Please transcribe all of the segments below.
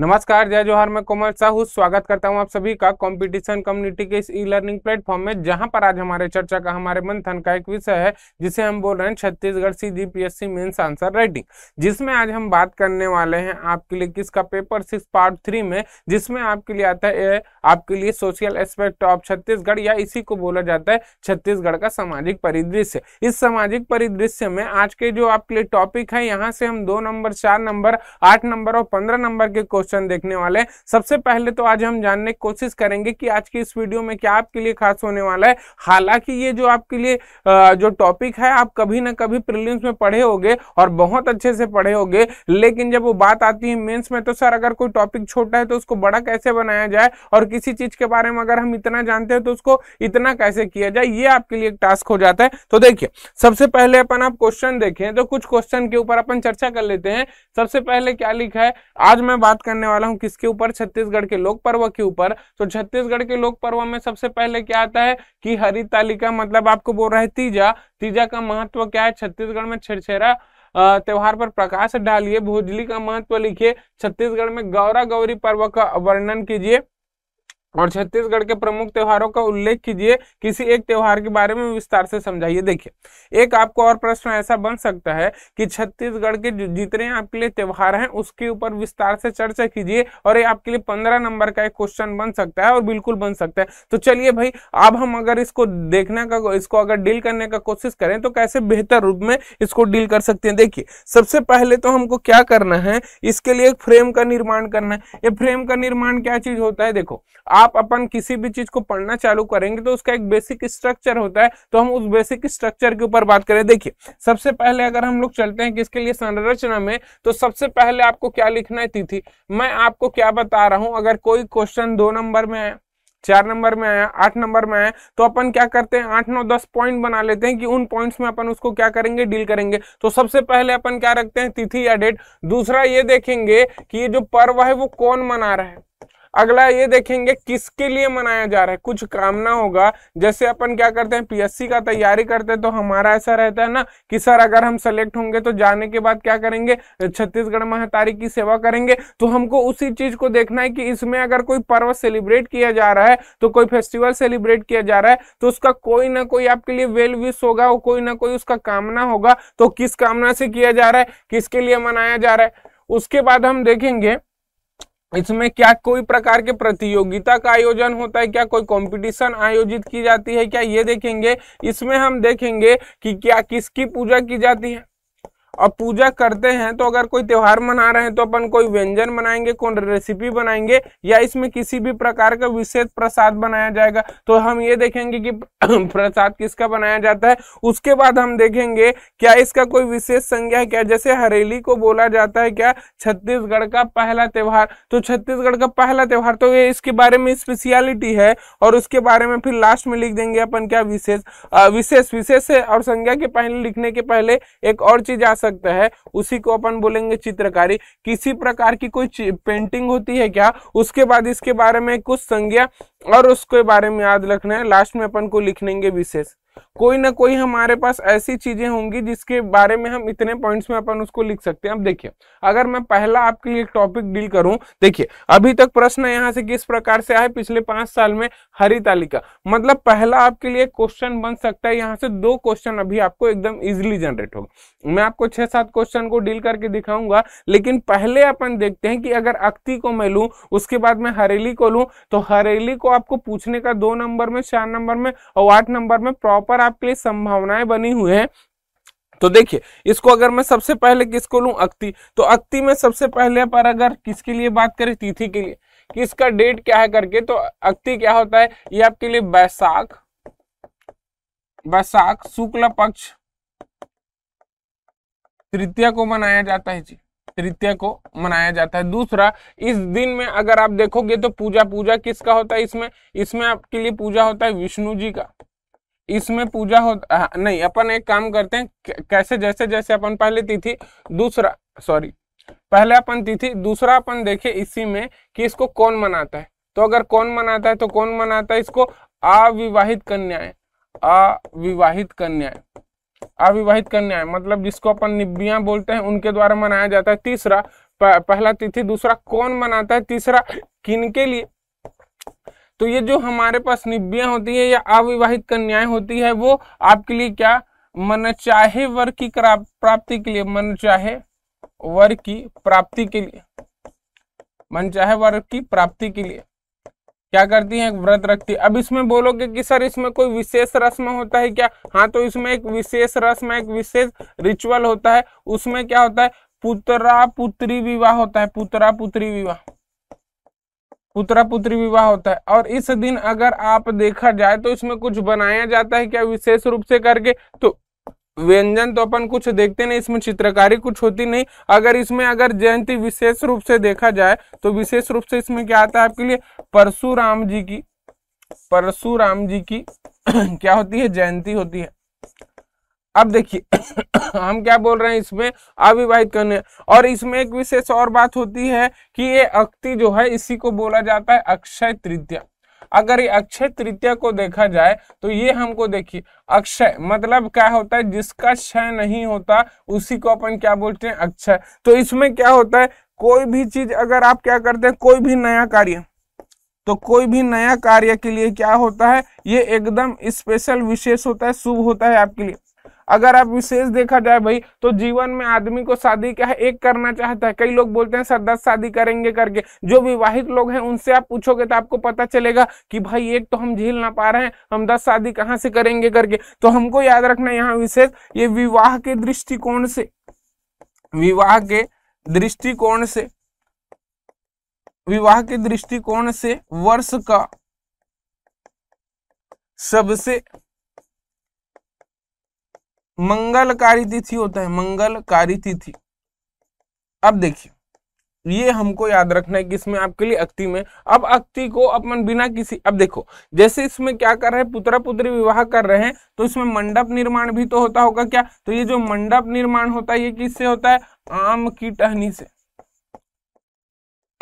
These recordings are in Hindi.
नमस्कार जय जोहर मैं कोमल साहू स्वागत करता हूं आप सभी का कंपटीशन कम्युनिटी के इस ई लर्निंग प्लेटफॉर्म में जहां पर आज हमारे चर्चा का हमारे मंथन का एक विषय है जिसे हम बोल रहे हैं Chhattisgarh C G P S answer writing जिसमें आज हम बात करने वाले हैं आपके लिए किसका पेपर सिक्स पार्ट थ्री में जिसमें आपके लिए आता है आपके लिए सोशल एस्पेक्ट ऑफ छत्तीसगढ़ या इसी को बोला जाता है छत्तीसगढ़ का सामाजिक परिदृश्य इस सामाजिक परिदृश्य में आज के जो आपके लिए टॉपिक है यहाँ से हम दो नंबर चार नंबर आठ नंबर और पंद्रह नंबर के क्वेश्चन क्वेश्चन देखने वाले हैं सबसे पहले तो आज हम जानने की कोशिश करेंगे कि आज की इस वीडियो में क्या आपके लिए खास होने वाला है हालांकि ये जो आपके लिए जो टॉपिक है आप कभी ना कभी प्रिलियम्स में पढ़े होगे और बहुत अच्छे से पढ़े हो लेकिन जब वो बात आती है मेन्स में तो सर अगर कोई टॉपिक छोटा है तो उसको बड़ा कैसे बनाया जाए और किसी चीज के बारे में अगर हम इतना जानते हैं तो उसको इतना कैसे किया जाए ये आपके लिए एक टास्क हो जाता है तो देखिए सबसे पहले अपन आप क्वेश्चन देखें तो कुछ क्वेश्चन के ऊपर अपन चर्चा कर लेते हैं सबसे पहले क्या लिखा है आज मैं बात करने करने वाला हूँ किसके ऊपर छत्तीसगढ़ के लोक पर्व के ऊपर तो छत्तीसगढ़ के लोक पर्व में सबसे पहले क्या आता है कि हरी तालिका मतलब आपको बोल रहा है तीजा तीजा का महत्व क्या है छत्तीसगढ़ में छिड़छेरा त्योहार पर प्रकाश डालिए भोजली का महत्व लिखिए छत्तीसगढ़ में गौरा गौरी पर्व का वर्णन कीजिए और छत्तीसगढ़ के प्रमुख त्योहारों का उल्लेख कीजिए किसी एक त्योहार के बारे में विस्तार से समझाइए देखिए एक आपको और प्रश्न ऐसा बन सकता है कि छत्तीसगढ़ के जितने आपके लिए त्योहार हैं उसके ऊपर विस्तार से चर्चा कीजिए और ये आपके लिए पंद्रह नंबर का एक क्वेश्चन बन सकता है और बिल्कुल बन सकता है तो चलिए भाई अब हम अगर इसको देखने का इसको अगर डील करने का कोशिश करें तो कैसे बेहतर रूप में इसको डील कर सकते हैं देखिए सबसे पहले तो हमको क्या करना है इसके लिए एक फ्रेम का निर्माण करना है ये फ्रेम का निर्माण क्या चीज होता है देखो आप आप अपन किसी भी चीज को पढ़ना चालू करेंगे तो उसका एक बेसिक स्ट्रक्चर होता है तो हम उस बेसिक स्ट्रक्चर के ऊपर बात करें देखिए सबसे पहले अगर हम लोग चलते हैं किसके लिए संरचना में तो सबसे पहले आपको क्या लिखना है तिथि मैं आपको क्या बता रहा हूं अगर कोई क्वेश्चन दो नंबर में है चार नंबर में आया आठ नंबर में आया तो अपन क्या करते हैं आठ नौ दस पॉइंट बना लेते हैं कि उन पॉइंट्स में अपन उसको क्या करेंगे डील करेंगे तो सबसे पहले अपन क्या रखते हैं तिथि या डेट दूसरा ये देखेंगे कि ये जो पर्व है वो कौन मना रहा है अगला ये देखेंगे किसके लिए मनाया जा रहा है कुछ कामना होगा जैसे अपन क्या करते हैं पीएससी का तैयारी करते हैं तो हमारा ऐसा रहता है ना कि सर अगर हम सेलेक्ट होंगे तो जाने के बाद क्या करेंगे छत्तीसगढ़ महतारी की सेवा करेंगे तो हमको उसी चीज को देखना है कि इसमें अगर कोई पर्व सेलिब्रेट किया जा रहा है तो कोई फेस्टिवल सेलिब्रेट किया जा रहा है तो उसका कोई ना कोई आपके लिए वेल विश होगा कोई ना कोई उसका कामना होगा तो किस कामना से किया जा रहा है किसके लिए मनाया जा रहा है उसके बाद हम देखेंगे इसमें क्या कोई प्रकार के प्रतियोगिता का आयोजन होता है क्या कोई कंपटीशन आयोजित की जाती है क्या ये देखेंगे इसमें हम देखेंगे कि क्या किसकी पूजा की जाती है और पूजा करते हैं तो अगर कोई त्यौहार मना रहे हैं तो अपन कोई व्यंजन बनाएंगे कौन रेसिपी बनाएंगे या इसमें किसी भी प्रकार का विशेष प्रसाद बनाया जाएगा तो हम ये देखेंगे कि प्रसाद किसका बनाया जाता है उसके बाद हम देखेंगे क्या इसका कोई विशेष संज्ञा है क्या जैसे हरेली को बोला जाता है क्या छत्तीसगढ़ का पहला त्यौहार तो छत्तीसगढ़ का पहला त्यौहार तो ये इसके बारे में स्पेशलिटी है और उसके बारे में फिर लास्ट में लिख देंगे अपन क्या विशेष विशेष विशेष और संज्ञा के पहले लिखने के पहले एक और चीज आ सकती सकता है उसी को अपन बोलेंगे चित्रकारी किसी प्रकार की कोई पेंटिंग होती है क्या उसके बाद इसके बारे में कुछ संज्ञा और उसके बारे में याद रखना है लास्ट में अपन को लिखनेंगे विशेष कोई ना कोई हमारे पास ऐसी चीजें होंगी जिसके बारे में हम इतने पॉइंट्स में अपन उसको लिख सकते हैं अब देखिए अगर मैं पहला आपके लिए टॉपिक डील करूं देखिए अभी तक प्रश्न यहाँ से किस प्रकार से आए पिछले पांच साल में हरी तालिका मतलब पहला आपके लिए क्वेश्चन बन सकता है यहाँ से दो क्वेश्चन अभी आपको एकदम इजिली जनरेट होगा मैं आपको छह सात क्वेश्चन को डील करके दिखाऊंगा लेकिन पहले अपन देखते हैं कि अगर अक्ति को मैं लू उसके बाद में हरेली को लू तो हरेली को आपको पूछने का दो नंबर में चार नंबर में और आठ नंबर में प्रॉपर पर आपके लिए संभावनाएं बनी हुई हैं तो देखिए इसको अगर मैं सबसे पहले किसको लूं अक्ति तो अक्ति में सबसे पहले पर अगर किसके लिए बात करें तिथि के लिए कि इसका डेट क्या है करके तो अक्ति क्या होता है ये आपके लिए बैसाख बैसाख शुक्ल पक्ष तृतीया को मनाया जाता है जी तृतीय को मनाया जाता है दूसरा इस दिन में अगर आप देखोगे तो पूजा पूजा किसका होता है इसमें इसमें आपके लिए पूजा होता है विष्णु जी का इसमें पूजा हो नहीं अपन एक काम करते हैं कैसे जैसे जैसे अपन पहले तिथि दूसरा सॉरी पहले अपन तिथि दूसरा अपन देखे इसी में कि इसको कौन मनाता है तो अगर कौन मनाता है तो कौन मनाता है इसको अविवाहित कन्याएं अविवाहित कन्याएं अविवाहित कन्याएं मतलब जिसको अपन निब्बिया बोलते हैं उनके द्वारा मनाया जाता है तीसरा पहला तिथि दूसरा कौन मनाता है तीसरा किन के लिए तो ये जो हमारे पास निब्बियाँ होती है या अविवाहित कन्याएं होती है वो आपके लिए क्या मन चाहे वर्ग की प्राप्ति के लिए मन चाहे वर्ग की प्राप्ति के लिए मन चाहे वर्ग की प्राप्ति के लिए क्या करती है व्रत रखती है अब इसमें बोलोगे कि सर इसमें कोई विशेष रस्म होता है क्या हाँ तो इसमें एक विशेष रस्म एक विशेष रिचुअल होता है उसमें क्या होता है पुत्रा पुत्री विवाह होता है पुत्रा पुत्री विवाह पुत्रा पुत्री विवाह होता है और इस दिन अगर आप देखा जाए तो इसमें कुछ बनाया जाता है क्या विशेष रूप से करके तो व्यंजन तो अपन कुछ देखते नहीं इसमें चित्रकारी कुछ होती नहीं अगर इसमें अगर जयंती विशेष रूप से देखा जाए तो विशेष रूप से इसमें क्या आता है आपके लिए परशुराम जी की परशुराम जी की क्या होती है जयंती होती है अब देखिए हम क्या बोल रहे हैं इसमें अविवाहित कन्या और इसमें एक विशेष और बात होती है कि ये अक्ति जो है इसी को बोला जाता है अक्षय तृतीया अगर ये अक्षय तृतीया को देखा जाए तो ये हमको देखिए अक्षय मतलब क्या होता है जिसका क्षय नहीं होता उसी को अपन क्या बोलते हैं अक्षय तो इसमें क्या होता है कोई भी चीज अगर आप क्या करते हैं कोई भी नया कार्य तो कोई भी नया कार्य के लिए क्या होता है ये एकदम स्पेशल विशेष होता है शुभ होता है आपके लिए अगर आप विशेष देखा जाए भाई तो जीवन में आदमी को शादी क्या है एक करना चाहता है कई लोग बोलते हैं सर दस शादी करेंगे करके जो विवाहित लोग हैं उनसे आप पूछोगे तो आपको पता चलेगा कि भाई एक तो हम झेल ना पा रहे हैं हम दस शादी कहाँ से करेंगे करके तो हमको याद रखना यहाँ विशेष ये विवाह के दृष्टिकोण से विवाह के दृष्टिकोण से विवाह के दृष्टिकोण से वर्ष का सबसे मंगलकारी तिथि होता है मंगलकारी तिथि अब देखिए ये हमको याद रखना है कि इसमें आपके लिए अक्ति में अब अक्ति को अपन बिना किसी अब देखो जैसे इसमें क्या कर रहे हैं पुत्र पुत्री विवाह कर रहे हैं तो इसमें मंडप निर्माण भी तो होता होगा क्या तो ये जो मंडप निर्माण होता है ये किससे होता है आम की टहनी से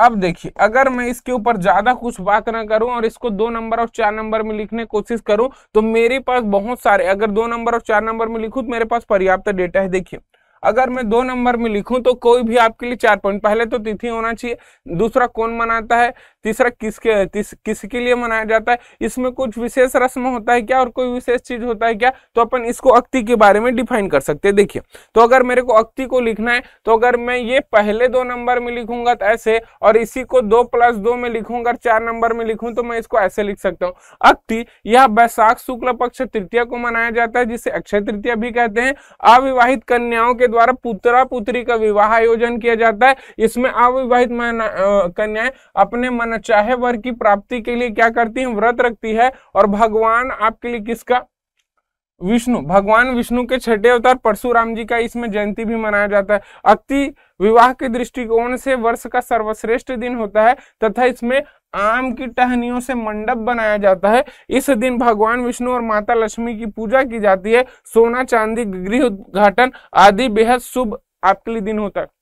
अब देखिए अगर मैं इसके ऊपर ज्यादा कुछ बात ना करूं और इसको दो नंबर और चार नंबर में लिखने की कोशिश करूं तो मेरे पास बहुत सारे अगर दो नंबर और चार नंबर में लिखूं तो मेरे पास पर्याप्त डेटा है देखिए अगर मैं दो नंबर में लिखूं तो कोई भी आपके लिए चार पॉइंट पहले तो तिथि होना चाहिए दूसरा कौन मनाता है तीसरा किसके तीस, किसके लिए मनाया जाता है इसमें कुछ विशेष रस्म होता है क्या और कोई विशेष चीज होता है क्या तो अपन इसको अक्ति के बारे में डिफाइन कर सकते हैं देखिए तो अगर मेरे को अक्ति को लिखना है तो अगर मैं ये पहले दो नंबर में लिखूंगा तो ऐसे और इसी को दो प्लस दो में लिखूंगा और चार नंबर में लिखूं तो मैं इसको ऐसे लिख सकता हूँ अक्ति यह बैसाख शुक्ल पक्ष तृतीया को मनाया जाता है जिसे अक्षय तृतीया भी कहते हैं अविवाहित कन्याओं के द्वारा पुत्रा पुत्री का विवाह आयोजन किया जाता है इसमें अविवाहित कन्याएं अपने मन अपना चाहे वर की प्राप्ति के लिए क्या करती है व्रत रखती है और भगवान आपके लिए किसका विष्णु भगवान विष्णु के छठे अवतार परशुराम जी का इसमें जयंती भी मनाया जाता है अक्ति विवाह के दृष्टिकोण से वर्ष का सर्वश्रेष्ठ दिन होता है तथा इसमें आम की टहनियों से मंडप बनाया जाता है इस दिन भगवान विष्णु और माता लक्ष्मी की पूजा की जाती है सोना चांदी गृह उद्घाटन आदि बेहद शुभ आपके लिए दिन होता है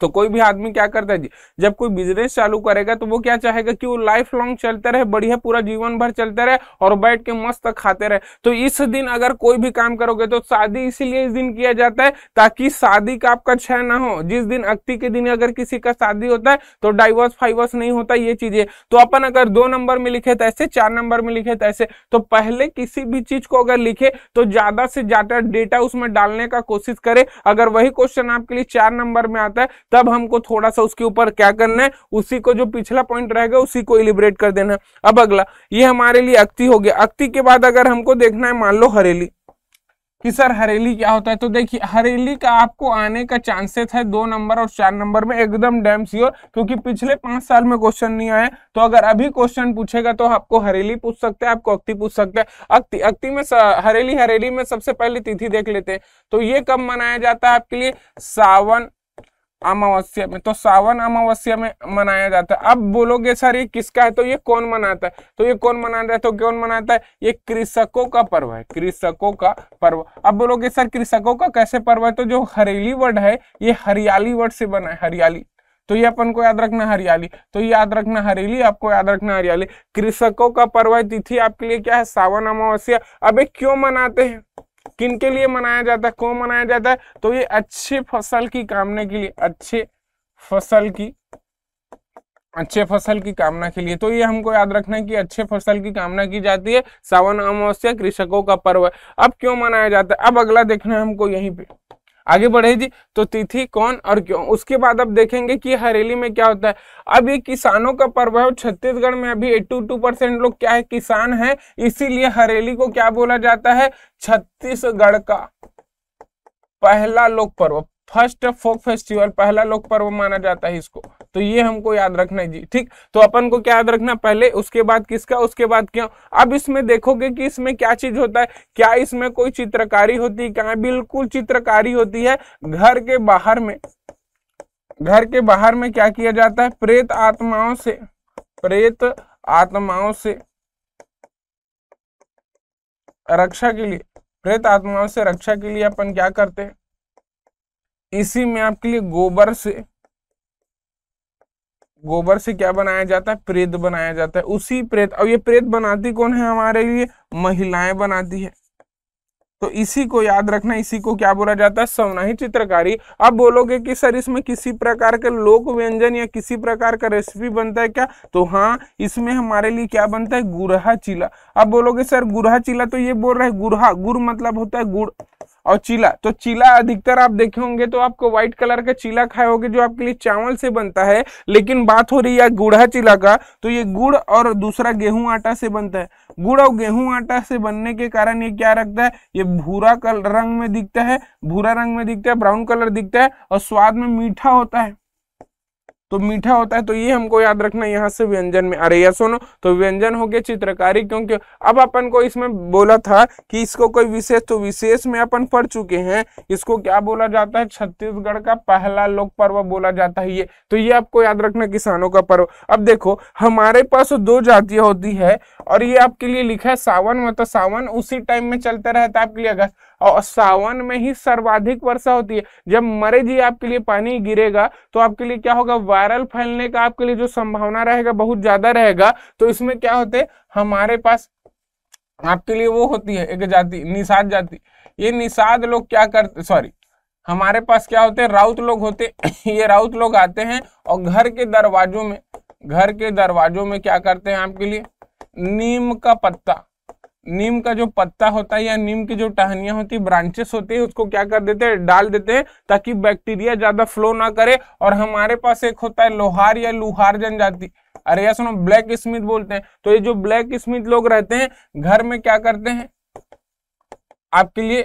तो कोई भी आदमी क्या करता है जब कोई बिजनेस चालू करेगा तो वो क्या चाहेगा कि वो लाइफ लॉन्ग चलते रहे बढ़िया पूरा जीवन भर चलते रहे और बैठ के मस्त खाते रहे तो इस दिन अगर कोई भी काम करोगे तो शादी इसीलिए इस दिन किया जाता है ताकि शादी का आपका क्षय ना हो जिस दिन अक्ति के दिन अगर किसी का शादी होता है तो डाइवर्स फाइवर्स नहीं होता ये चीजें तो अपन अगर दो नंबर में लिखे तो ऐसे चार नंबर में लिखे तो ऐसे तो पहले किसी भी चीज को अगर लिखे तो ज्यादा से ज्यादा डेटा उसमें डालने का कोशिश करे अगर वही क्वेश्चन आपके लिए चार नंबर में आता है तब हमको थोड़ा सा उसके ऊपर क्या करना है उसी को जो पिछला पॉइंट रहेगा उसी को इलिब्रेट कर देना है अब अगला ये हमारे लिए अक्ति हो गया अक्ति के बाद अगर हमको देखना है मान लो हरेली कि सर हरेली क्या होता है तो देखिए हरेली का आपको आने का चांसेस है दो नंबर और चार नंबर में एकदम डैम सियोर क्योंकि पिछले पांच साल में क्वेश्चन नहीं आया तो अगर अभी क्वेश्चन पूछेगा तो आपको हरेली पूछ सकते हैं आपको अक्ति पूछ सकते हैं अक्ति अक्ति में हरेली हरेली में सबसे पहले तिथि देख लेते हैं तो ये कब मनाया जाता है आपके लिए सावन अमावस्या में तो सावन अमावस्या में मनाया जाता है अब बोलोगे सर ये किसका है तो ये कौन मनाता है तो ये कौन मनाता है तो कौन मनाता है ये कृषकों का पर्व है कृषकों का पर्व अब बोलोगे सर कृषकों का कैसे पर्व है तो जो हरेली वर्ड है ये हरियाली वर्ड से बना है हरियाली तो ये अपन को याद रखना हरियाली तो ये याद रखना हरेली आपको याद रखना हरियाली कृषकों का पर्व तिथि आपके लिए क्या है सावन अमावस्या अब क्यों मनाते हैं किन के लिए मनाया जाता है क्यों मनाया जाता है तो ये अच्छे फसल की कामना के लिए अच्छे फसल की अच्छे फसल की कामना के लिए तो ये हमको याद रखना है कि अच्छे फसल की कामना की जाती है सावन अमावस्या कृषकों का पर्व अब क्यों मनाया जाता है अब अगला देखना है हमको यहीं पे आगे बढ़े जी तो तिथि कौन और क्यों उसके बाद अब देखेंगे कि हरेली में क्या होता है अब ये किसानों का पर्व है छत्तीसगढ़ में अभी एट्टी टू परसेंट लोग क्या है किसान है इसीलिए हरेली को क्या बोला जाता है छत्तीसगढ़ का पहला लोक पर्व फर्स्ट फोक फेस्टिवल पहला लोक पर्व माना जाता है इसको तो ये हमको याद रखना है जी ठीक तो अपन को क्या याद रखना पहले उसके बाद किसका उसके बाद क्यों अब इसमें देखोगे कि इसमें क्या चीज होता है क्या इसमें कोई चित्रकारी होती है क्या बिल्कुल चित्रकारी होती है घर के बाहर में घर के बाहर में क्या किया जाता है प्रेत आत्माओं से प्रेत आत्माओं से रक्षा के लिए प्रेत आत्माओं से रक्षा के लिए अपन क्या करते हैं इसी में आपके लिए गोबर से गोबर से क्या बनाया जाता है प्रेत बनाया जाता है उसी प्रेत अब ये प्रेत बनाती कौन है हमारे लिए महिलाएं बनाती है तो इसी को याद रखना इसी को क्या बोला जाता है सवनाही चित्रकारी अब बोलोगे कि सर इसमें किसी प्रकार के लोक व्यंजन या किसी प्रकार का रेसिपी बनता है क्या तो हाँ इसमें हमारे लिए क्या बनता है गुरहा चीला अब बोलोगे सर गुरहा चीला तो ये बोल रहे हैं गुरहा गुड़ मतलब होता है गुड़ और चीला तो चीला अधिकतर आप देखे होंगे तो आपको व्हाइट कलर का चीला खाए होंगे जो आपके लिए चावल से बनता है लेकिन बात हो रही है गुड़ा चीला का तो ये गुड़ और दूसरा गेहूं आटा से बनता है गुड़ और गेहूं आटा से बनने के कारण ये क्या रखता है ये भूरा कल रंग में दिखता है भूरा रंग में दिखता है ब्राउन कलर दिखता है और स्वाद में मीठा होता है तो मीठा होता है तो ये हमको याद रखना यहाँ से व्यंजन में अरे या सुनो तो व्यंजन हो गया चित्रकारी क्योंकि अब अपन को इसमें बोला था कि इसको कोई विशेष तो विशेष में अपन पढ़ चुके हैं इसको क्या बोला जाता है छत्तीसगढ़ का पहला लोक पर्व बोला जाता है ये तो ये आपको याद रखना किसानों का पर्व अब देखो हमारे पास दो जातियां होती है और ये आपके लिए लिखा है सावन मतलब सावन उसी टाइम में चलता रहता है आपके लिए अगस्त और सावन में ही सर्वाधिक वर्षा होती है जब मरे जी आपके लिए पानी गिरेगा तो आपके लिए क्या होगा वायरल फैलने का आपके लिए जो संभावना रहेगा बहुत ज्यादा रहेगा तो इसमें क्या होते हमारे पास आपके लिए वो होती है एक जाति निषाद जाति ये निषाद लोग क्या करते सॉरी हमारे पास क्या होते हैं राउत लोग होते ये राउत लोग आते हैं और घर के दरवाजों में घर के दरवाजों में क्या करते हैं आपके लिए नीम का पत्ता नीम का जो पत्ता होता है या नीम की जो टहनियां होती है ब्रांचेस होते हैं उसको क्या कर देते हैं डाल देते हैं ताकि बैक्टीरिया ज्यादा फ्लो ना करे और हमारे पास एक होता है लोहार या लुहार जनजाति अरे या सुनो ब्लैक स्मिथ बोलते हैं तो ये जो ब्लैक स्मिथ लोग रहते हैं घर में क्या करते हैं आपके लिए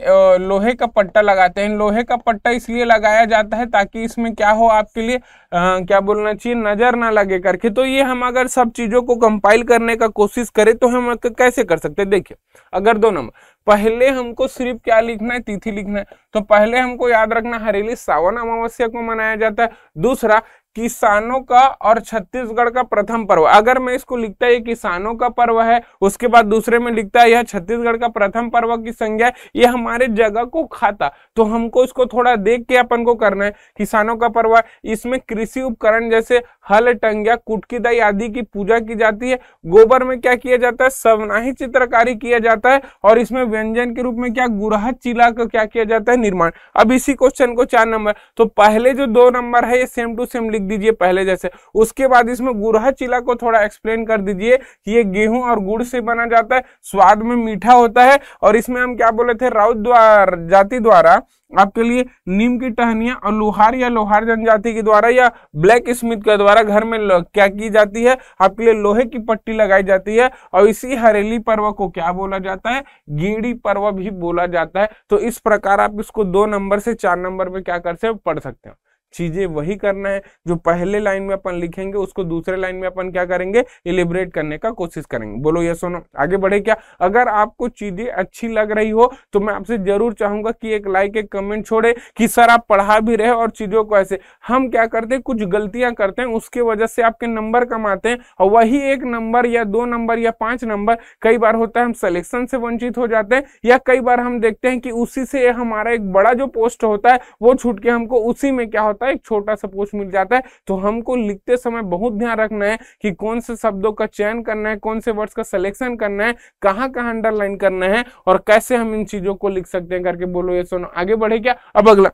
लोहे का पट्टा लगाते हैं लोहे का पट्टा इसलिए लगाया जाता है ताकि इसमें क्या हो आपके लिए आ, क्या बोलना चाहिए नज़र ना लगे करके तो ये हम अगर सब चीज़ों को कंपाइल करने का कोशिश करें तो हम कैसे कर सकते हैं देखिए अगर दो नंबर पहले हमको सिर्फ क्या लिखना है तिथि लिखना है तो पहले हमको याद रखना हरेली सावन अमावस्या को मनाया जाता है दूसरा किसानों का और छत्तीसगढ़ का प्रथम पर्व अगर मैं इसको लिखता है ये किसानों का पर्व है उसके बाद दूसरे में लिखता है यह छत्तीसगढ़ का प्रथम पर्व की संज्ञा ये हमारे जगह को खाता तो हमको इसको थोड़ा देख के अपन को करना है किसानों का पर्व इसमें कृषि उपकरण जैसे हल टंगिया कुटकीदाई आदि की पूजा की जाती है गोबर में क्या किया जाता है सवनाही चित्रकारी किया जाता है और इसमें व्यंजन के रूप में क्या गुरह चिला का क्या किया जाता है निर्माण अब इसी क्वेश्चन को चार नंबर तो पहले जो दो नंबर है ये सेम टू सेम लिख लिख दीजिए पहले जैसे उसके बाद इसमें गुरहा चिला को थोड़ा एक्सप्लेन कर दीजिए कि ये गेहूं और गुड़ से बना जाता है स्वाद में मीठा होता है और इसमें हम क्या बोले थे राउत द्वार जाति द्वारा आपके लिए नीम की टहनिया और लोहार या लोहार जनजाति के द्वारा या ब्लैक स्मिथ के द्वारा घर में क्या की जाती है आपके लिए लोहे की पट्टी लगाई जाती है और इसी हरेली पर्व को क्या बोला जाता है गेड़ी पर्व भी बोला जाता है तो इस प्रकार आप इसको दो नंबर से चार नंबर में क्या कर सकते हैं पढ़ सकते हैं चीजें वही करना है जो पहले लाइन में अपन लिखेंगे उसको दूसरे लाइन में अपन क्या करेंगे एलिब्रेट करने का कोशिश करेंगे बोलो ये सुनो आगे बढ़े क्या अगर आपको चीजें अच्छी लग रही हो तो मैं आपसे जरूर चाहूंगा कि एक लाइक एक कमेंट छोड़े कि सर आप पढ़ा भी रहे और चीजों को ऐसे हम क्या करते हैं कुछ गलतियां करते हैं उसके वजह से आपके नंबर कमाते हैं और वही एक नंबर या दो नंबर या पांच नंबर कई बार होता है हम सिलेक्शन से वंचित हो जाते हैं या कई बार हम देखते हैं कि उसी से हमारा एक बड़ा जो पोस्ट होता है वो छूट के हमको उसी में क्या होता है का एक छोटा सा पोस्ट मिल जाता है तो हमको लिखते समय बहुत ध्यान रखना है कि कौन से शब्दों का चयन करना है कौन से वर्ड्स का सिलेक्शन करना है कहाँ कहाँ अंडरलाइन करना है और कैसे हम इन चीजों को लिख सकते हैं करके बोलो ये सुनो आगे बढ़े क्या अब अगला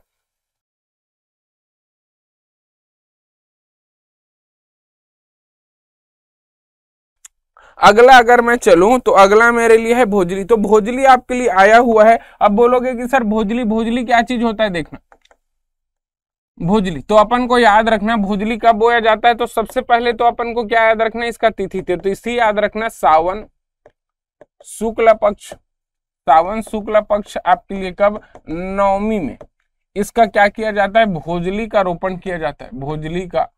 अगला अगर मैं चलूं तो अगला मेरे लिए है भोजली तो भोजली आपके लिए आया हुआ है अब बोलोगे कि सर भोजली भोजली क्या चीज होता है देखना भोजली तो अपन को याद रखना भोजली कब बोया जाता है तो सबसे पहले तो अपन को क्या याद रखना इसका तिथि थे तो, तो इसी याद रखना सावन शुक्ल पक्ष सावन शुक्ल पक्ष आपके लिए कब नवमी में इसका क्या किया जाता है भोजली का रोपण किया जाता है भोजली का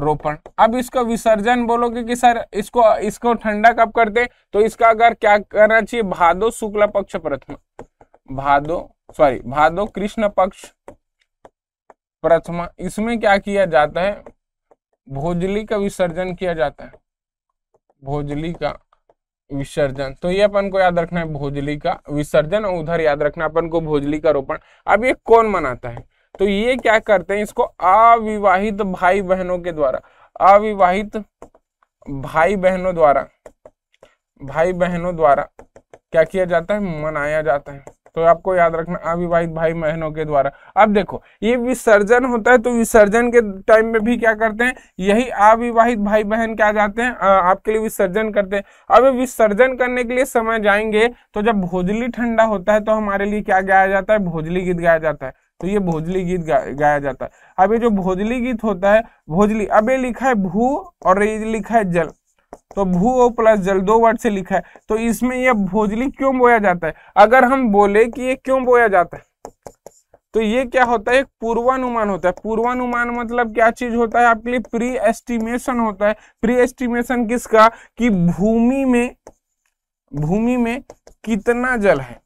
रोपण अब इसका विसर्जन बोलोगे कि सर इसको इसको ठंडा कब करते तो इसका अगर क्या करना चाहिए भादो शुक्ल पक्ष प्रथम भादो सॉरी भादो कृष्ण पक्ष प्रथमा इसमें क्या किया जाता है भोजली का विसर्जन किया जाता है भोजली का विसर्जन तो ये अपन को याद रखना है भोजली का विसर्जन और उधर याद रखना अपन को भोजली का रोपण अब ये कौन मनाता है तो ये क्या करते हैं इसको अविवाहित भाई बहनों के द्वारा अविवाहित भाई बहनों द्वारा भाई बहनों द्वारा क्या किया जाता है मनाया जाता है तो आपको याद रखना अविवाहित भाई बहनों के द्वारा अब देखो ये विसर्जन होता है तो विसर्जन के टाइम में भी क्या करते हैं यही अविवाहित भाई बहन क्या जाते हैं आपके लिए विसर्जन करते हैं अब विसर्जन करने के लिए समय जाएंगे तो जब भोजली ठंडा होता है तो हमारे लिए क्या गाया जाता है भोजली गीत गाया जाता है तो ये भोजली गीत गा, गाया जाता है अब ये जो भोजली गीत होता है भोजली अब ये लिखा है भू और ये लिखा है जल तो भू ओ प्लस जल दो वर्ड से लिखा है तो इसमें यह भोजली क्यों बोया जाता है अगर हम बोले कि ये क्यों बोया जाता है तो ये क्या होता है एक पूर्वानुमान होता है पूर्वानुमान मतलब क्या चीज होता है आपके लिए प्री एस्टिमेशन होता है प्री एस्टिमेशन किसका कि भूमि में भूमि में कितना जल है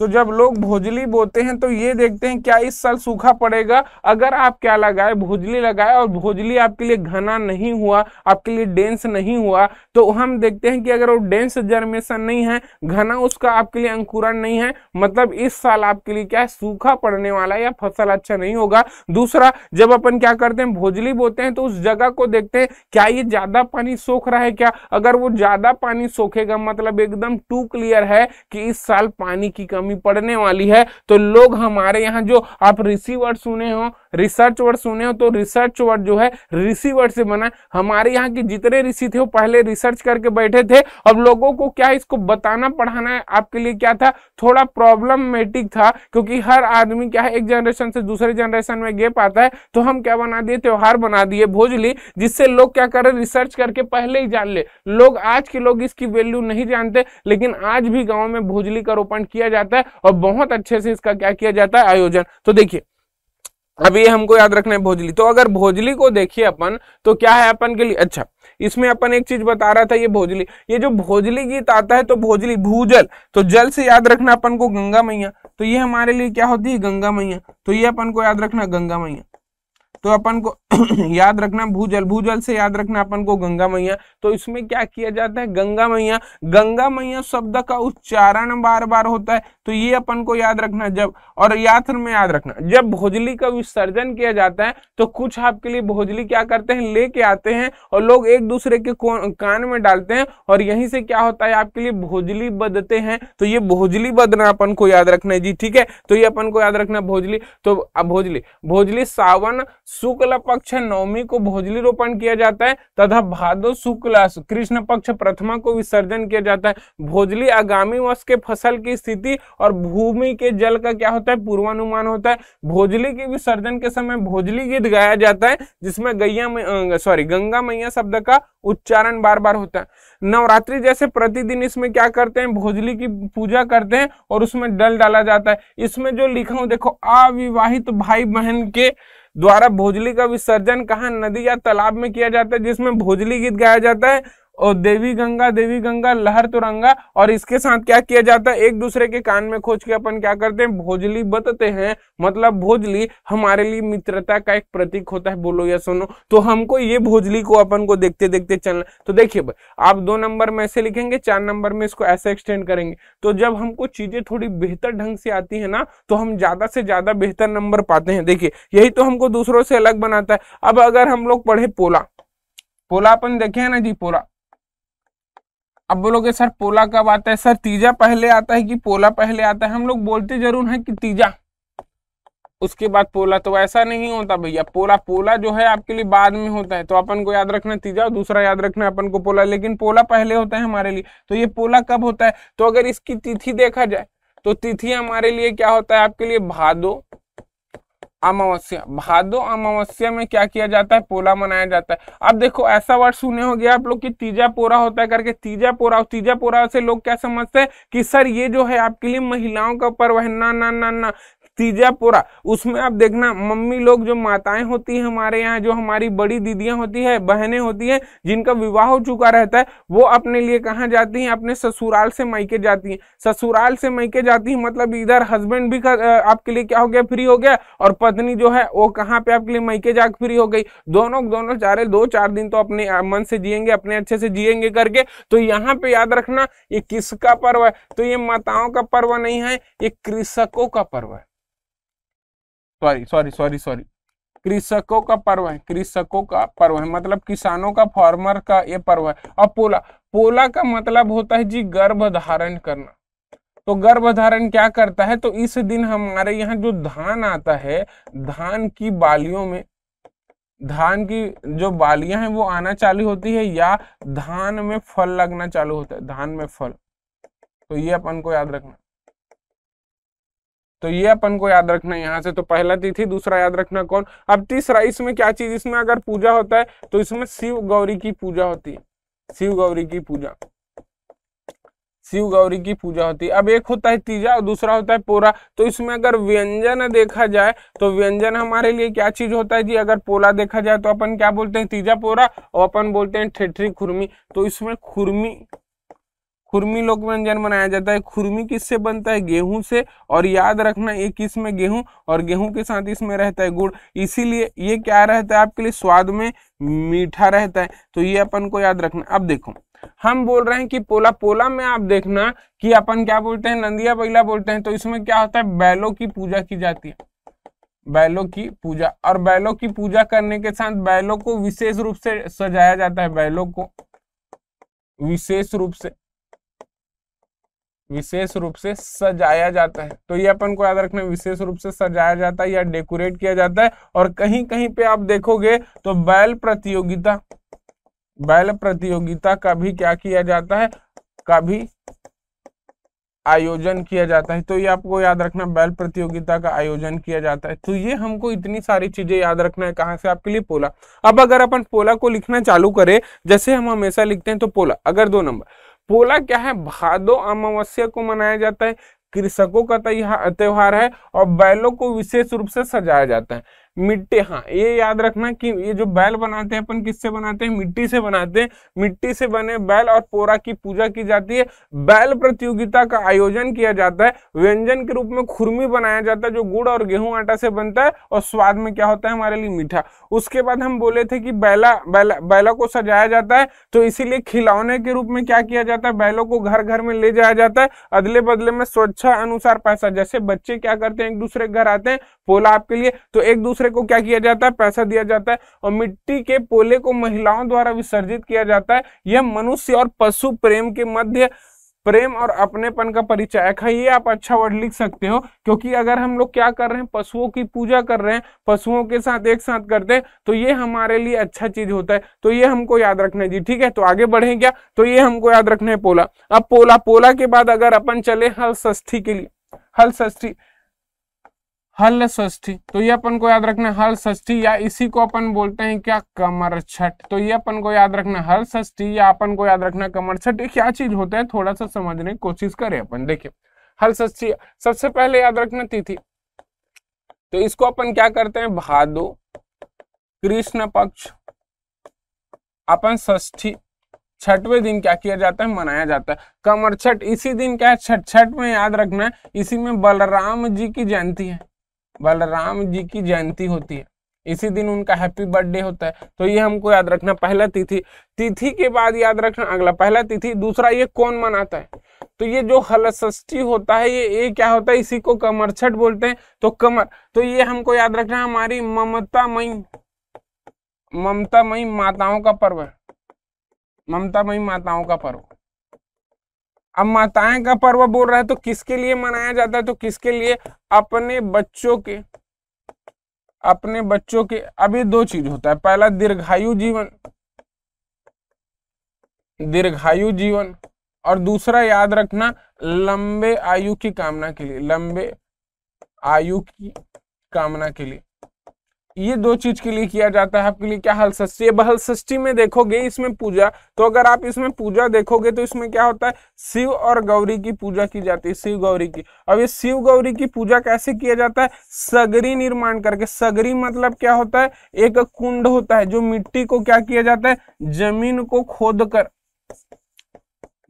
तो जब लोग भोजली बोते हैं तो ये देखते हैं क्या इस साल सूखा पड़ेगा अगर आप क्या लगाए भोजली लगाए और भोजली आपके लिए घना नहीं हुआ आपके लिए डेंस नहीं हुआ तो हम देखते हैं कि अगर वो डेंस जर्मेशन नहीं है घना उसका आपके लिए अंकुरण नहीं है मतलब इस साल आपके लिए क्या है सूखा पड़ने वाला या फसल अच्छा नहीं होगा दूसरा जब अपन क्या करते हैं भोजली बोते हैं तो उस जगह को देखते हैं क्या ये ज्यादा पानी सोख रहा है क्या अगर वो ज्यादा पानी सोखेगा मतलब एकदम टू क्लियर है कि इस साल पानी की कमी कमी पड़ने वाली है तो लोग हमारे यहाँ जो आप रिसीवर सुने हो रिसर्च वर्ड सुने हो तो रिसर्च वर्ड जो है ऋषि वर्ड से बना हमारे यहाँ के जितने ऋषि थे वो पहले रिसर्च करके बैठे थे अब लोगों को क्या इसको बताना पढ़ाना है आपके लिए क्या था थोड़ा प्रॉब्लमेटिक था क्योंकि हर आदमी क्या है एक जनरेशन से दूसरे जनरेशन में गेप आता है तो हम क्या बना दिए त्योहार बना दिए भोजली जिससे लोग क्या करें रिसर्च करके पहले ही जान ले लोग आज के लोग इसकी वैल्यू नहीं जानते लेकिन आज भी गाँव में भोजली का रोपण किया जाता है और बहुत अच्छे से इसका क्या किया जाता है आयोजन तो देखिए अब ये हमको याद रखना है भोजली तो अगर भोजली को देखिए अपन तो क्या है अपन के लिए अच्छा इसमें अपन एक चीज बता रहा था ये भोजली ये जो भोजली गीत आता है तो भोजली भूजल तो जल से याद रखना अपन को गंगा मैया तो ये हमारे लिए क्या होती है गंगा मैया तो ये अपन को याद रखना गंगा मैया तो अपन को याद रखना भूजल भूजल से याद रखना अपन को गंगा मैया तो इसमें क्या किया जाता है गंगा मैया गंगा मैया शब्द का उच्चारण बार बार होता है तो ये अपन को याद रखना जब और यात्र में याद रखना जब भोजली का विसर्जन किया जाता है तो कुछ आपके लिए भोजली क्या करते हैं लेके आते हैं और लोग एक दूसरे के कान में डालते हैं और यहीं से क्या होता है आपके लिए भोजली बदते हैं तो ये भोजली बदना अपन को याद रखना है जी ठीक है तो ये अपन को याद रखना भोजली तो भोजली भोजली सावन शुक्ल पक्ष नवमी को भोजली रोपण किया जाता है तथा भादो शुक्ल कृष्ण पक्ष प्रथमा को विसर्जन किया जाता है भोजली आगामी वर्ष के फसल की स्थिति और भूमि के जल का क्या होता है पूर्वानुमान होता है भोजली के विसर्जन के समय भोजली गीत गाया जाता है जिसमें गैया सॉरी गंगा मैया शब्द का उच्चारण बार बार होता है नवरात्रि जैसे प्रतिदिन इसमें क्या करते हैं भोजली की पूजा करते हैं और उसमें डल डाला जाता है इसमें जो लिखा हूं देखो अविवाहित भाई बहन के द्वारा भोजली का विसर्जन कहा नदी या तालाब में किया जाता है जिसमें भोजली गीत गाया जाता है और देवी गंगा देवी गंगा लहर तुरंगा और इसके साथ क्या किया जाता है एक दूसरे के कान में खोज के अपन क्या करते हैं भोजली बतते हैं मतलब भोजली हमारे लिए मित्रता का एक प्रतीक होता है बोलो या सुनो तो हमको ये भोजली को अपन को देखते देखते चलना तो देखिए आप दो नंबर में ऐसे लिखेंगे चार नंबर में इसको ऐसे एक्सटेंड करेंगे तो जब हमको चीजें थोड़ी बेहतर ढंग से आती है ना तो हम ज्यादा से ज्यादा बेहतर नंबर पाते हैं देखिए यही तो हमको दूसरों से अलग बनाता है अब अगर हम लोग पढ़े पोला पोला अपन देखे ना जी पोला अब बोलोगे सर पोला कब आता है सर तीजा पहले आता है कि पोला पहले आता है हम लोग बोलते जरूर हैं कि तीजा उसके बाद पोला तो ऐसा नहीं होता भैया पोला पोला जो है आपके लिए बाद में होता है तो अपन को याद रखना तीजा और दूसरा याद रखना अपन को पोला लेकिन पोला पहले होता है हमारे लिए तो ये पोला कब होता है तो अगर इसकी तिथि देखा जाए तो तिथि हमारे लिए क्या होता है आपके लिए भादो अमावस्या भादो अमावस्या में क्या किया जाता है पोला मनाया जाता है अब देखो ऐसा वर्ड सुने हो गया आप लोग कि तीजा पोरा होता है करके तीजा पोरा तीजा पोरा से लोग क्या समझते हैं कि सर ये जो है आपके लिए महिलाओं का पर्व है ना ना ना ना तीजापुरा उसमें आप देखना मम्मी लोग जो माताएं होती हैं हमारे यहाँ जो हमारी बड़ी दीदियां होती है बहनें होती हैं जिनका विवाह हो चुका रहता है वो अपने लिए कहाँ जाती हैं अपने ससुराल से मायके जाती हैं ससुराल से मायके जाती हैं मतलब इधर हस्बैंड भी आपके लिए क्या हो गया फ्री हो गया और पत्नी जो है वो कहाँ पे आपके लिए मायके जाकर फ्री हो गई दोनों दोनों चारे दो चार दिन तो अपने मन से जियेंगे अपने अच्छे से जियेंगे करके तो यहाँ पे याद रखना ये किसका पर्व है तो ये माताओं का पर्व नहीं है ये कृषकों का पर्व है सॉरी सॉरी सॉरी सॉरी कृषकों का पर्व है कृषकों का पर्व है मतलब किसानों का फार्मर का ये पर्व है और पोला पोला का मतलब होता है जी गर्भ धारण करना तो गर्भ धारण क्या करता है तो इस दिन हमारे यहाँ जो धान आता है धान की बालियों में धान की जो बालियां हैं वो आना चालू होती है या धान में फल लगना चालू होता है धान में फल तो ये अपन को याद रखना तो ये अपन को याद रखना है यहाँ से तो पहला तिथि दूसरा याद रखना कौन अब तीसरा इसमें क्या चीज इसमें अगर पूजा होता है तो इसमें शिव गौरी की पूजा होती है शिव गौरी की पूजा शिव गौरी की पूजा होती है अब एक होता है तीजा और दूसरा होता है पोरा तो इसमें अगर व्यंजन देखा जाए तो व्यंजन हमारे लिए क्या चीज होता है जी अगर पोला देखा जाए तो अपन क्या बोलते हैं तीजा पोरा और अपन बोलते हैं ठेठरी खुरमी तो इसमें खुरमी खुरमी लोक व्यंजन बनाया जाता है खुरमी किससे बनता है गेहूं से और याद रखना ये किस में गेहूं और गेहूं के साथ इसमें रहता है गुड़ इसीलिए ये क्या रहता है आपके लिए स्वाद में मीठा रहता है तो ये अपन को याद रखना अब देखो हम बोल रहे हैं कि पोला पोला में आप देखना कि अपन क्या बोलते हैं नंदिया बैला बोलते हैं तो इसमें क्या होता है बैलों की पूजा की जाती है बैलों की पूजा और बैलों की पूजा करने के साथ बैलों को विशेष रूप से सजाया जाता है बैलों को विशेष रूप से विशेष रूप से सजाया जाता है तो ये अपन को याद रखना विशेष रूप से सजाया जाता है या डेकोरेट किया जाता है और कहीं कहीं पे आप देखोगे तो बैल प्रतियोगिता बैल प्रतियोगिता का भी क्या किया जाता है का भी आयोजन किया जाता है तो ये आपको याद रखना बैल प्रतियोगिता का आयोजन किया जाता है तो ये हमको इतनी सारी चीजें याद रखना है कहाँ से आपके लिए पोला अब अगर अपन पोला को लिखना चालू करें जैसे हम हमेशा लिखते हैं तो पोला अगर दो नंबर पोला क्या है भादो अमावस्या को मनाया जाता है कृषकों का त्यौहार है और बैलों को विशेष रूप से सजाया जाता है मिट्टी हाँ ये याद रखना कि ये जो बैल बनाते हैं अपन किससे बनाते हैं मिट्टी से बनाते हैं मिट्टी से बने बैल और पोरा की पूजा की जाती है बैल प्रतियोगिता का आयोजन किया जाता है व्यंजन के रूप में खुरमी बनाया जाता है जो गुड़ और गेहूं आटा से बनता है और स्वाद में क्या होता है हमारे लिए मीठा उसके बाद हम बोले थे कि बैला बैला बैला को सजाया जाता है तो इसीलिए खिलौने के रूप में क्या किया जाता है बैलों को घर घर में ले जाया जाता है अदले बदले में स्वच्छा अनुसार पैसा जैसे बच्चे क्या करते हैं एक दूसरे घर आते हैं पोला आपके लिए तो एक दूसरे दूसरे को क्या किया जाता है पैसा दिया जाता है और मिट्टी के पोले को महिलाओं द्वारा विसर्जित किया जाता है यह मनुष्य और पशु प्रेम के मध्य प्रेम और अपनेपन का परिचय है ये आप अच्छा वर्ड लिख सकते हो क्योंकि अगर हम लोग क्या कर रहे हैं पशुओं की पूजा कर रहे हैं पशुओं के साथ एक साथ करते हैं तो ये हमारे लिए अच्छा चीज होता है तो ये हमको याद रखना है जी ठीक है तो आगे बढ़े क्या तो ये हमको याद रखना है पोला अब पोला पोला के बाद अगर अपन चले हल षष्ठी के लिए हल षष्ठी हल षष्ठी तो ये अपन को याद रखना हल षष्ठी या इसी को अपन बोलते हैं क्या कमर छठ तो ये अपन को याद रखना हल षष्ठी या अपन को याद रखना कमर छठ ये क्या चीज होता है थोड़ा सा समझने की कोशिश करें अपन देखिए हल षष्ठी सबसे पहले याद रखना तिथि तो इसको अपन क्या करते हैं भादो कृष्ण पक्ष अपन षष्ठी छठवें दिन क्या किया जाता है मनाया जाता है कमर छठ इसी दिन क्या है छठ छठ में याद रखना है इसी में बलराम जी की जयंती है बलराम जी की जयंती होती है इसी दिन उनका हैप्पी बर्थडे होता है तो ये हमको याद रखना पहला तिथि तिथि के बाद याद रखना अगला पहला तिथि दूसरा ये कौन मनाता है तो ये जो हलषष्ठी होता है ये ये क्या होता है इसी को कमर छठ बोलते हैं तो कमर तो ये हमको याद रखना हमारी ममता मई ममता मई माताओं का पर्व है मई माताओं का पर्व अब माताएं का पर्व बोल रहा है तो किसके लिए मनाया जाता है तो किसके लिए अपने बच्चों के अपने बच्चों के अभी दो चीज होता है पहला दीर्घायु जीवन दीर्घायु जीवन और दूसरा याद रखना लंबे आयु की कामना के लिए लंबे आयु की कामना के लिए ये दो चीज के लिए किया जाता है आपके लिए क्या हल षष्ठी बहल षष्ठी में देखोगे इसमें पूजा तो अगर आप इसमें पूजा देखोगे तो इसमें क्या होता है शिव और गौरी की पूजा की जाती है शिव गौरी की अब ये शिव गौरी की पूजा कैसे किया जाता है सगरी निर्माण करके सगरी मतलब क्या होता है एक कुंड होता है जो मिट्टी को क्या किया जाता है जमीन को खोद कर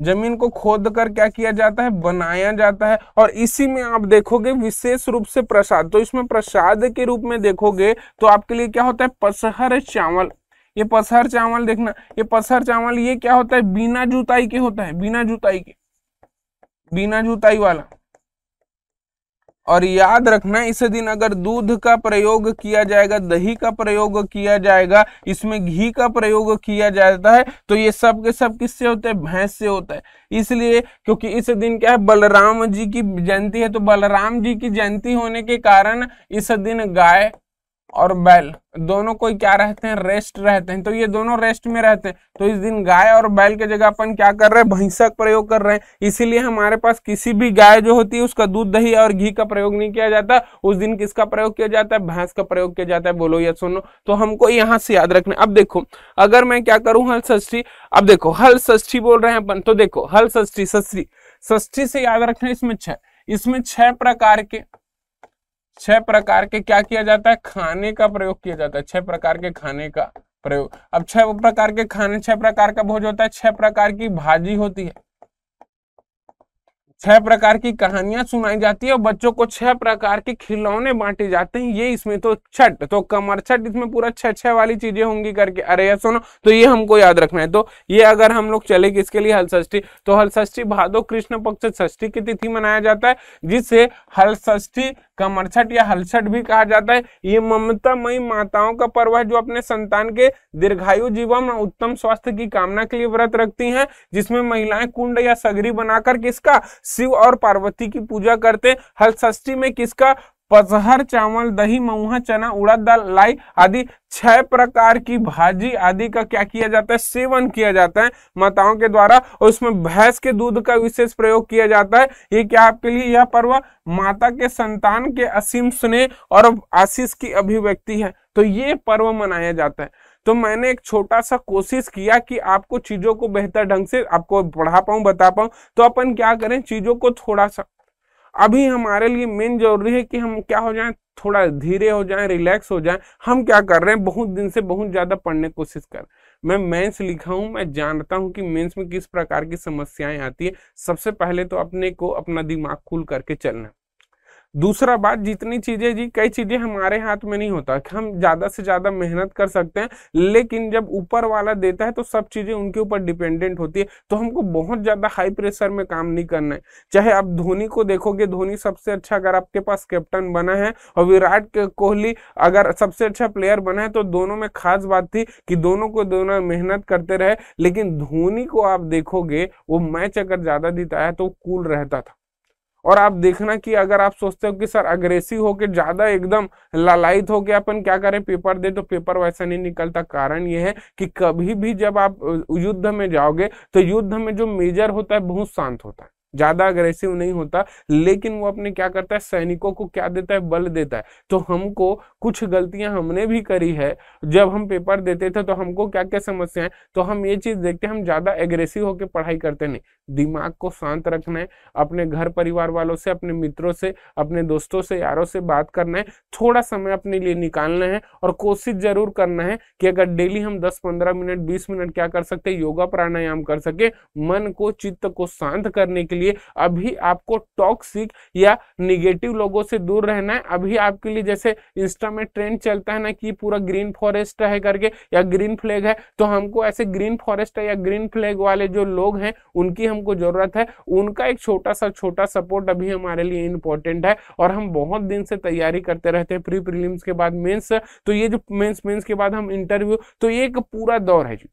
जमीन को खोद कर क्या किया जाता है बनाया जाता है और इसी में आप देखोगे विशेष रूप से प्रसाद तो इसमें प्रसाद के रूप में देखोगे तो आपके लिए क्या होता है पसहर चावल ये पसहर चावल देखना ये पसहर चावल ये क्या होता है बिना जुताई के होता है बिना जुताई के बिना जुताई वाला और याद रखना इस दिन अगर दूध का प्रयोग किया जाएगा दही का प्रयोग किया जाएगा इसमें घी का प्रयोग किया जाता है तो ये सब के सब किससे होते हैं भैंस से होता है इसलिए क्योंकि इस दिन क्या है बलराम जी की जयंती है तो बलराम जी की जयंती होने के कारण इस दिन गाय और बैल दोनों कोई क्या रहते हैं रेस्ट रहते हैं तो ये दोनों रेस्ट में रहते हैं तो इस दिन गाय और बैल के जगह अपन क्या कर रहे हैं भैंसा का प्रयोग कर रहे हैं इसीलिए हमारे पास किसी भी गाय जो होती है उसका दूध दही और घी का प्रयोग नहीं किया जाता उस दिन किसका प्रयोग किया जाता है भैंस का प्रयोग किया जाता है बोलो या सुनो तो हमको यहाँ से याद रखना अब देखो अगर मैं क्या करूँ हल षष्ठी अब देखो हल षष्ठी बोल रहे हैं अपन तो देखो हल षष्ठी षष्ठी षष्ठी से याद रखना इसमें छह इसमें छह प्रकार के छह प्रकार के क्या किया जाता है खाने का प्रयोग किया जाता है छह प्रकार के खाने का प्रयोग अब छह प्रकार के खाने छह प्रकार का भोज होता है छह प्रकार की भाजी होती है छह प्रकार की कहानियां सुनाई जाती है और बच्चों को छह प्रकार के खिलौने बांटे जाते हैं ये इसमें तो छठ तो कमर छठ इसमें पूरा छह छह वाली चीजें होंगी करके अरे ये सुनो तो ये हमको याद रखना है तो ये अगर हम लोग चले किसके लिए हलषष्ठी तो हलषष्ठी भादो कृष्ण पक्ष षष्ठी की तिथि मनाया जाता है जिसे हलषष्ठी कमरछट या हलछट भी कहा जाता है ये ममतामयी माताओं का पर्व है जो अपने संतान के दीर्घायु जीवन और उत्तम स्वास्थ्य की कामना के लिए व्रत रखती हैं जिसमें महिलाएं कुंड या सगरी बनाकर किसका शिव और पार्वती की पूजा करते हैं हलषष्ठी में किसका पसहर चावल दही महुआ चना उड़द दाल लाई आदि छह प्रकार की भाजी आदि का क्या किया जाता है सेवन किया जाता है माताओं के द्वारा और उसमें भैंस के दूध का विशेष प्रयोग किया जाता है ये क्या आपके लिए यह पर्व माता के संतान के असीम स्नेह और आशीष की अभिव्यक्ति है तो ये पर्व मनाया जाता है तो मैंने एक छोटा सा कोशिश किया कि आपको चीजों को बेहतर ढंग से आपको पढ़ा पाऊं बता पाऊं तो अपन क्या करें चीजों को थोड़ा सा अभी हमारे लिए मेन जरूरी है कि हम क्या हो जाएं थोड़ा धीरे हो जाएं रिलैक्स हो जाएं हम क्या कर रहे हैं बहुत दिन से बहुत ज़्यादा पढ़ने की कोशिश कर मैं मेंस लिखा हूं मैं जानता हूं कि मेंस में किस प्रकार की समस्याएं आती है सबसे पहले तो अपने को अपना दिमाग खुल करके चलना दूसरा बात जितनी चीज़ें जी कई चीज़ें हमारे हाथ में नहीं होता हम ज़्यादा से ज़्यादा मेहनत कर सकते हैं लेकिन जब ऊपर वाला देता है तो सब चीज़ें उनके ऊपर डिपेंडेंट होती है तो हमको बहुत ज़्यादा हाई प्रेशर में काम नहीं करना है चाहे आप धोनी को देखोगे धोनी सबसे अच्छा अगर आपके पास कैप्टन बना है और विराट कोहली अगर सबसे अच्छा प्लेयर बना है तो दोनों में खास बात थी कि दोनों को दोनों मेहनत करते रहे लेकिन धोनी को आप देखोगे वो मैच अगर ज़्यादा जीता है तो कूल रहता था और आप देखना कि अगर आप सोचते हो कि सर अग्रेसिव होकर ज़्यादा एकदम हो के अपन क्या करें पेपर दे तो पेपर वैसा नहीं निकलता कारण यह है कि कभी भी जब आप युद्ध में जाओगे तो युद्ध में जो मेजर होता है बहुत शांत होता है ज्यादा अग्रेसिव नहीं होता लेकिन वो अपने क्या करता है सैनिकों को क्या देता है बल देता है तो हमको कुछ गलतियां हमने भी करी है जब हम पेपर देते थे तो हमको क्या क्या समस्या है तो हम ये चीज देखते हैं हम ज्यादा एग्रेसिव होकर पढ़ाई करते नहीं दिमाग को शांत रखना है अपने घर परिवार वालों से अपने मित्रों से अपने दोस्तों से यारों से बात करना है थोड़ा समय अपने लिए निकालना है और कोशिश जरूर करना है कि अगर डेली हम 10-15 मिनट 20 मिनट क्या कर सकते हैं योगा प्राणायाम कर सके मन को चित्त को शांत करने के लिए लिए अभी आपको टॉक्सिक या निगेटिव लोगों से दूर रहना है अभी आपके लिए जैसे इंस्टा में ट्रेंड चलता है ना कि पूरा ग्रीन फॉरेस्ट है करके या ग्रीन फ्लैग है तो हमको ऐसे ग्रीन फॉरेस्ट या ग्रीन फ्लैग वाले जो लोग हैं उनकी हमको जरूरत है उनका एक छोटा सा छोटा सपोर्ट अभी हमारे लिए इंपॉर्टेंट है और हम बहुत दिन से तैयारी करते रहते हैं प्री प्रीलिम्स के बाद मेंस तो ये जो मेंस मेंस के बाद हम इंटरव्यू तो ये एक पूरा दौर है जी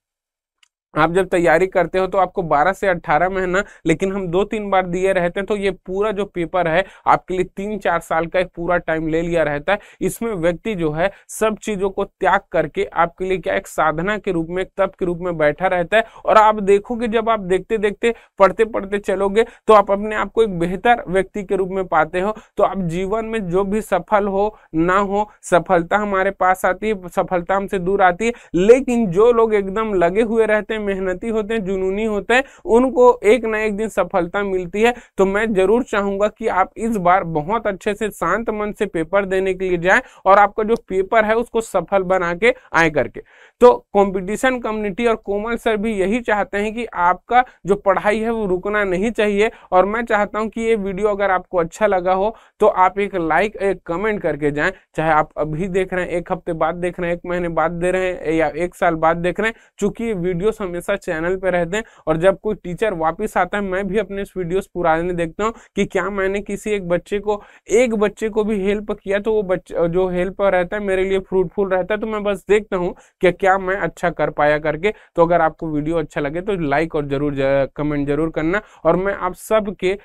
आप जब तैयारी करते हो तो आपको 12 से 18 में है ना लेकिन हम दो तीन बार दिए रहते हैं तो ये पूरा जो पेपर है आपके लिए तीन चार साल का एक पूरा टाइम ले लिया रहता है इसमें व्यक्ति जो है सब चीजों को त्याग करके आपके लिए क्या एक साधना के रूप में एक तप के रूप में बैठा रहता है और आप देखोगे जब आप देखते देखते पढ़ते पढ़ते चलोगे तो आप अपने आप को एक बेहतर व्यक्ति के रूप में पाते हो तो आप जीवन में जो भी सफल हो ना हो सफलता हमारे पास आती है सफलता हमसे दूर आती है लेकिन जो लोग एकदम लगे हुए रहते हैं मेहनती होते हैं जुनूनी होते हैं उनको एक ना एक दिन सफलता मिलती है तो मैं जरूर चाहूंगा कि आप इस बार बहुत अच्छे से शांत मन से पेपर देने के लिए जाएं और आपका जो पेपर है उसको सफल बना के आए करके तो कंपटीशन कम्युनिटी और कोमल सर भी यही चाहते हैं कि आपका जो पढ़ाई है वो रुकना नहीं चाहिए और मैं चाहता हूं कि ये वीडियो अगर आपको अच्छा लगा हो तो आप एक लाइक एक कमेंट करके जाएं चाहे आप अभी देख रहे हैं एक हफ्ते बाद देख रहे हैं एक महीने बाद दे रहे हैं या एक साल बाद देख रहे हैं चूंकि ये वीडियो हमेशा चैनल पे रहते हैं और जब कोई टीचर वापस आता है मैं भी अपने वीडियोस पुराने देखता हूँ कि क्या मैंने किसी एक बच्चे को एक बच्चे को भी हेल्प किया तो वो बच्चे जो हेल्प रहता है मेरे लिए फ्रूटफुल रहता है तो मैं बस देखता हूँ कि क्या मैं अच्छा कर पाया करके तो अगर आपको वीडियो अच्छा लगे तो लाइक और जरूर कमेंट जरूर करना और मैं आप सबके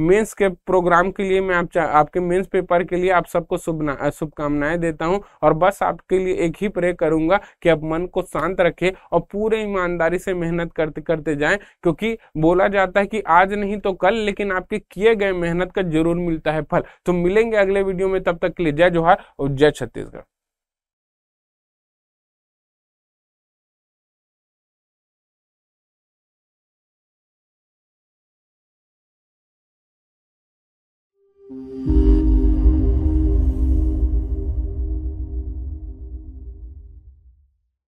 मेंस के प्रोग्राम के लिए मैं आप आपके मेंस पेपर के लिए आप सबको शुभना शुभकामनाएं देता हूं और बस आपके लिए एक ही प्रे करूंगा कि आप मन को शांत रखें और पूरे ईमानदारी ईमानदारी से मेहनत करते करते जाएं क्योंकि बोला जाता है कि आज नहीं तो कल लेकिन आपके किए गए मेहनत का जरूर मिलता है फल तो मिलेंगे अगले वीडियो में तब तक के लिए जय जोहार और जय छत्तीसगढ़